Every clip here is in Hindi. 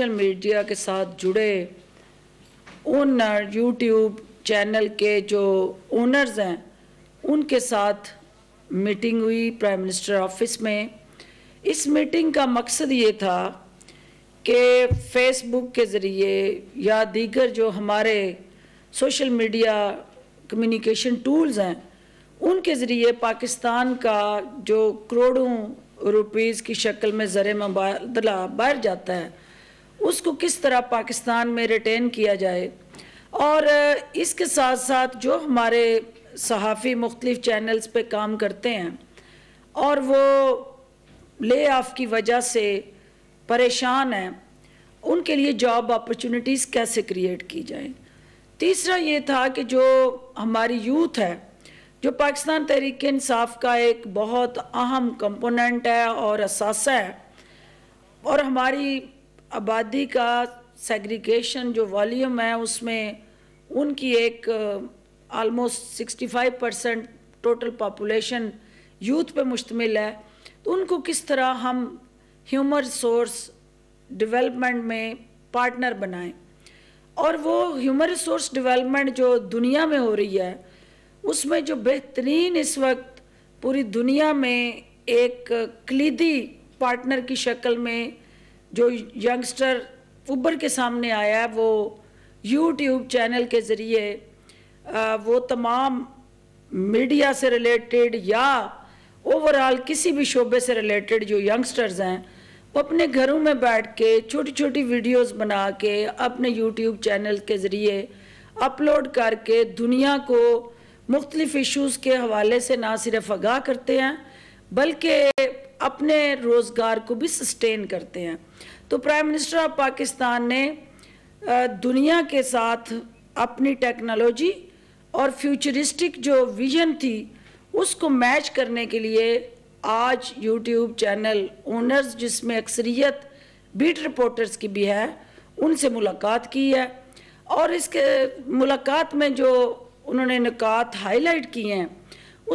सोशल मीडिया के साथ जुड़े उन यूट्यूब चैनल के जो ओनर्स हैं उनके साथ मीटिंग हुई प्राइम मिनिस्टर ऑफिस में इस मीटिंग का मकसद ये था कि फेसबुक के ज़रिए या दीगर जो हमारे सोशल मीडिया कम्युनिकेशन टूल्स हैं उनके ज़रिए पाकिस्तान का जो करोड़ों रुपीज़ की शक्ल में ज़र मुबादला बाहर जाता है उसको किस तरह पाकिस्तान में रिटेन किया जाए और इसके साथ साथ जो हमारे सहाफ़ी मुख्तलिफ़ चैनल्स पे काम करते हैं और वो ले ऑफ की वजह से परेशान हैं उनके लिए जॉब अपॉर्चुनिटीज़ कैसे क्रिएट की जाए तीसरा ये था कि जो हमारी यूथ है जो पाकिस्तान तहरीक इंसाफ का एक बहुत अहम कंपोनेंट है और असासा है और हमारी आबादी का सेग्रीगेशन जो वॉल्यूम है उसमें उनकी एक almost 65 percent total population youth पे मुश्तमिल है तो उनको किस तरह हम ह्यूमन रिसोर्स डेवलपमेंट में पार्टनर बनाएं और वो ह्यूमन रिसोर्स डेवलपमेंट जो दुनिया में हो रही है उसमें जो बेहतरीन इस वक्त पूरी दुनिया में एक uh, कलीदी पार्टनर की शक्ल में जो यंगस्टर उबर के सामने आया वो यूट्यूब चैनल के ज़रिए वो तमाम मीडिया से रिलेटेड या ओवरऑल किसी भी शोबे से रिलेटेड जो यंगस्टर्स हैं वो अपने घरों में बैठ के छोटी छोटी वीडियोस बना के अपने यूट्यूब चैनल के ज़रिए अपलोड करके दुनिया को मुख्तलिफ़ इश्यूज़ के हवाले से ना सिर्फ आगाह करते हैं बल्कि अपने रोज़गार को भी सस्टेन करते हैं तो प्राइम मिनिस्टर ऑफ पाकिस्तान ने दुनिया के साथ अपनी टेक्नोलॉजी और फ्यूचरिस्टिक जो विजन थी उसको मैच करने के लिए आज यूट्यूब चैनल ओनर्स जिसमें अक्सरियत बीट रिपोर्टर्स की भी है उनसे मुलाकात की है और इसके मुलाकात में जो उन्होंने निकात हाईलाइट किए हैं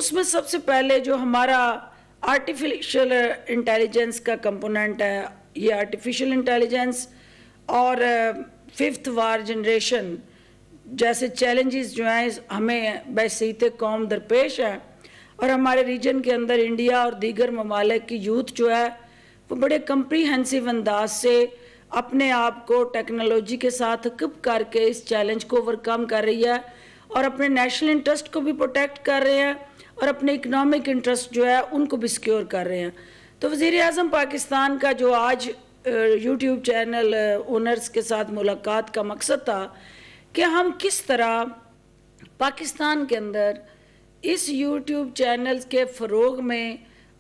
उसमें सबसे पहले जो हमारा आर्टिफिशियल इंटेलिजेंस uh, का कंपोनेंट है ये आर्टिफिशियल इंटेलिजेंस और फिफ्थ वार जनरेशन जैसे चैलेंजेस जो हैं हमें बसीत कौम दरपेश हैं और हमारे रीजन के अंदर इंडिया और दीगर ममालिक की यूथ जो है वो बड़े कम्प्रीहेंसिव अंदाज से अपने आप को टेक्नोलॉजी के साथ कप करके इस चैलेंज को ओवरकम कर रही है और अपने नेशनल इंटरेस्ट को भी प्रोटेक्ट कर रहे हैं और अपने इकनॉमिक इंटरेस्ट जो है उनको भी सिक्योर कर रहे हैं तो वज़ी अजम पाकिस्तान का जो आज यूट्यूब चैनल ओनर्स के साथ मुलाकात का मकसद था कि हम किस तरह पाकिस्तान के अंदर इस यूट्यूब चैनल के फ़रोग में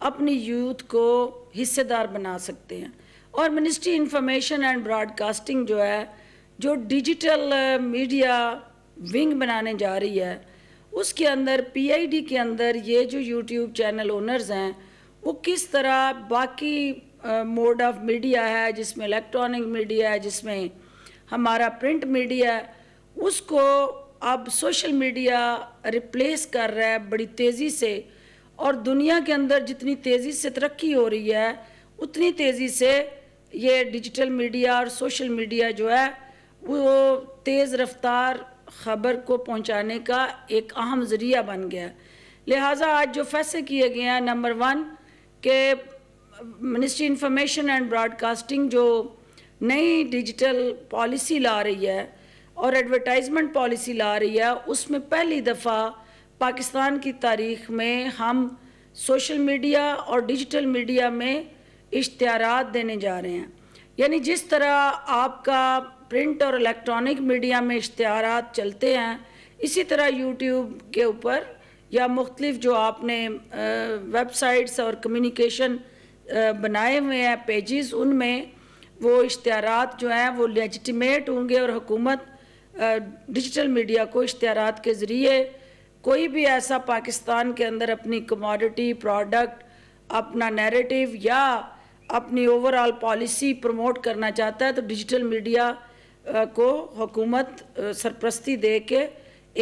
अपनी यूथ को हिस्सेदार बना सकते हैं और मिनिस्ट्री इंफॉर्मेशन एंड ब्रॉडकास्टिंग जो है जो डिजिटल मीडिया विंग बनाने जा रही है उसके अंदर पीआईडी के अंदर ये जो यूट्यूब चैनल ओनर्स हैं वो किस तरह बाकी मोड ऑफ मीडिया है जिसमें इलेक्ट्रॉनिक मीडिया है जिसमें हमारा प्रिंट मीडिया है उसको अब सोशल मीडिया रिप्लेस कर रहा है बड़ी तेज़ी से और दुनिया के अंदर जितनी तेज़ी से तरक्की हो रही है उतनी तेज़ी से ये डिजिटल मीडिया और सोशल मीडिया जो है वो तेज़ रफ्तार ख़बर को पहुंचाने का एक अहम ज़रिया बन गया लिहाजा आज जो फैसले किए गए हैं नंबर वन के मिनिस्ट्री इंफॉर्मेशन एंड ब्रॉडकास्टिंग जो नई डिजिटल पॉलिसी ला रही है और एडवर्टाइजमेंट पॉलिसी ला रही है उसमें पहली दफ़ा पाकिस्तान की तारीख में हम सोशल मीडिया और डिजिटल मीडिया में इश्तारात देने जा रहे हैं यानी जिस तरह आपका प्रिंट और इलेक्ट्रॉनिक मीडिया में इश्तहार चलते हैं इसी तरह यूट्यूब के ऊपर या मुख्तलिफ जो आपने वेबसाइट्स और कम्युनिकेशन बनाए हुए हैं पेजेस उनमें वो इश्तहार जो हैं वो लेजिटिमेट होंगे और हुकूमत डिजिटल मीडिया को इश्तहार के ज़रिए कोई भी ऐसा पाकिस्तान के अंदर अपनी कमोडिटी प्रोडक्ट अपना नैरेटिव या अपनी ओवरऑल पॉलिसी प्रमोट करना चाहता है तो डिजिटल मीडिया को हुकूमत सरप्रस्ती दे के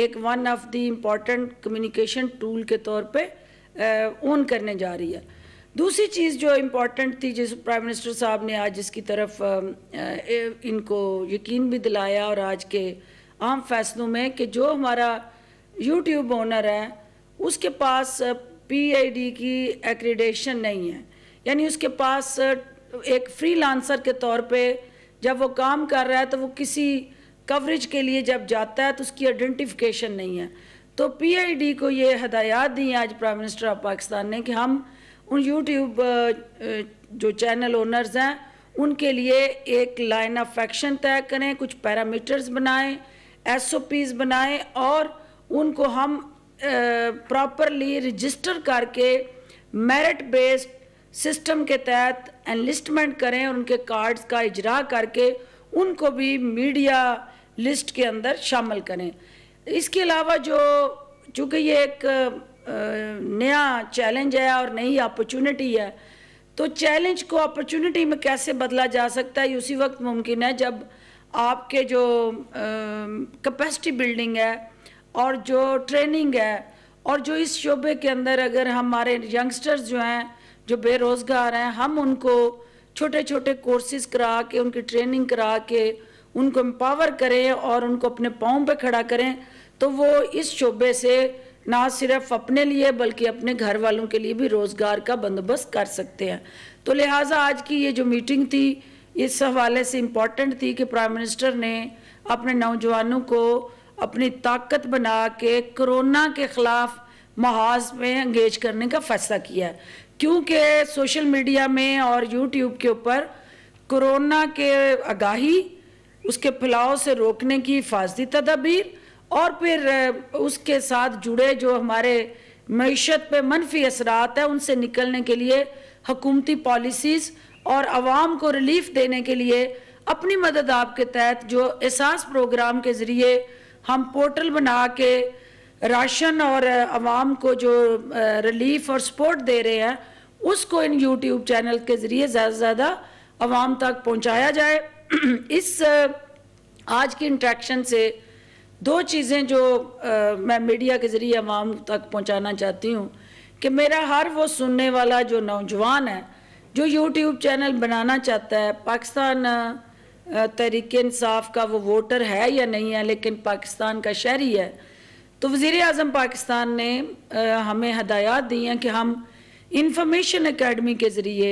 एक one of the important communication tool के तौर पे ओन करने जा रही है दूसरी चीज़ जो इम्पॉर्टेंट थी जिस प्राइम मिनिस्टर साहब ने आज इसकी तरफ इनको यकीन भी दिलाया और आज के आम फैसलों में कि जो हमारा यूट्यूब ओनर है उसके पास पीआईडी की एक्रीडेशन नहीं है यानी उसके पास एक फ्री के तौर पे जब वो काम कर रहा है तो वो किसी कवरेज के लिए जब जाता है तो उसकी आइडेंटिफिकेशन नहीं है तो पीआईडी को ये हदायत दी है आज प्राइम मिनिस्टर ऑफ पाकिस्तान ने कि हम उन यूट्यूब जो चैनल ओनर्स हैं उनके लिए एक लाइन ऑफ एक्शन तय करें कुछ पैरामीटर्स बनाएं एसओपीस बनाएं और उनको हम प्रॉपरली रजिस्टर करके मेरिट बेस्ड सिस्टम के तहत एनलिस्टमेंट करें और उनके कार्ड्स का इजरा करके उनको भी मीडिया लिस्ट के अंदर शामिल करें इसके अलावा जो चूँकि ये एक नया चैलेंज है और नई अपॉर्चुनिटी है तो चैलेंज को अपॉर्चुनिटी में कैसे बदला जा सकता है उसी वक्त मुमकिन है जब आपके जो कैपेसिटी बिल्डिंग है और जो ट्रेनिंग है और जो इस शोबे के अंदर अगर हमारे यंगस्टर्स जो हैं जो बेरोज़गार हैं हम उनको छोटे छोटे कोर्सेज करा के उनकी ट्रेनिंग करा के उनको एम्पावर करें और उनको अपने पाँव पे खड़ा करें तो वो इस शोबे से ना सिर्फ अपने लिए बल्कि अपने घर वालों के लिए भी रोज़गार का बंदोबस्त कर सकते हैं तो लिहाजा आज की ये जो मीटिंग थी इस हवाले से इम्पॉर्टेंट थी कि प्राइम मिनिस्टर ने अपने नौजवानों को अपनी ताकत बना के कोरोना के ख़िलाफ़ महाज में अंगेज करने का फैसला किया है क्योंकि सोशल मीडिया में और यूट्यूब के ऊपर कोरोना के आगाही उसके फैलाव से रोकने की हिफाजती तदाबीर और फिर उसके साथ जुड़े जो हमारे मीशत पे मनफी असरात हैं उनसे निकलने के लिए हकूमती पॉलिसीज़ और आवाम को रिलीफ देने के लिए अपनी मदद आपके तहत जो एहसास प्रोग्राम के ज़रिए हम पोर्टल बना के राशन और आवाम को जो रिलीफ और सपोर्ट दे रहे हैं उसको इन यूट्यूब चैनल के ज़रिए ज़्यादा से ज़्यादा आवाम तक पहुँचाया जाए इस आज की इंट्रैक्शन से दो चीज़ें जो आ, मैं मीडिया के ज़रिए आवाम तक पहुँचाना चाहती हूँ कि मेरा हर वो सुनने वाला जो नौजवान है जो यूट्यूब चैनल बनाना चाहता है पाकिस्तान तहरीक इंसाफ का वो वोटर है या नहीं है लेकिन पाकिस्तान का शहरी है तो वज़ीर अजम पाकिस्तान ने हमें हदायत दी हैं कि हम इंफॉर्मेशन एकेडमी के ज़रिए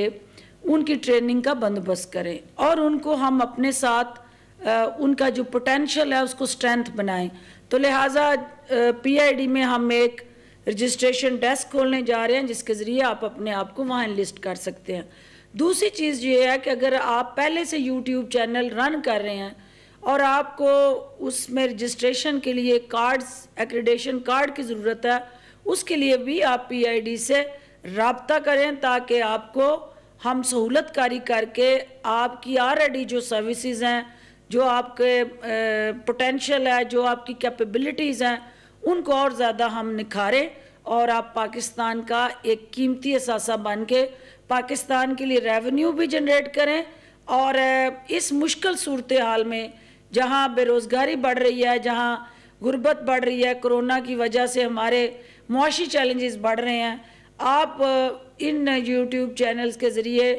उनकी ट्रेनिंग का बंदोबस्त करें और उनको हम अपने साथ उनका जो पोटेंशल है उसको स्ट्रेंथ बनाएं तो लिहाजा डी में हम एक रजिस्ट्रेशन डेस्क खोलने जा रहे हैं जिसके ज़रिए आप अपने आप को वहाँ लिस्ट कर सकते हैं दूसरी चीज़ ये है कि अगर आप पहले से यूट्यूब चैनल रन कर रहे हैं और आपको उसमें रजिस्ट्रेशन के लिए कार्ड्स एक्रीडेशन कार्ड की ज़रूरत है उसके लिए भी आप पीआईडी से रबता करें ताकि आपको हम सहूलत कारी करके आपकी ऑलरेडी जो सर्विसेज हैं जो आपके पोटेंशियल है जो आपकी कैपेबिलिटीज़ हैं उनको और ज़्यादा हम निखारें और आप पाकिस्तान का एक कीमती असासा बन के पाकिस्तान के लिए रेवेन्यू भी जनरेट करें और इस मुश्किल सूरत हाल में जहाँ बेरोज़गारी बढ़ रही है जहाँ गुर्बत बढ़ रही है कोरोना की वजह से हमारे मुआशी चैलेंजेस बढ़ रहे हैं आप इन यूट्यूब चैनल्स के ज़रिए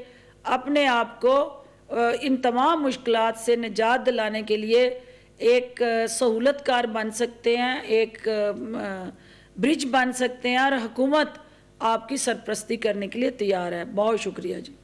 अपने आप को इन तमाम मुश्किल से निजात दिलाने के लिए एक सहूलतकार बन सकते हैं एक ब्रिज बन सकते हैं और हुकूमत आपकी सरप्रस्ती करने के लिए तैयार है बहुत शुक्रिया जी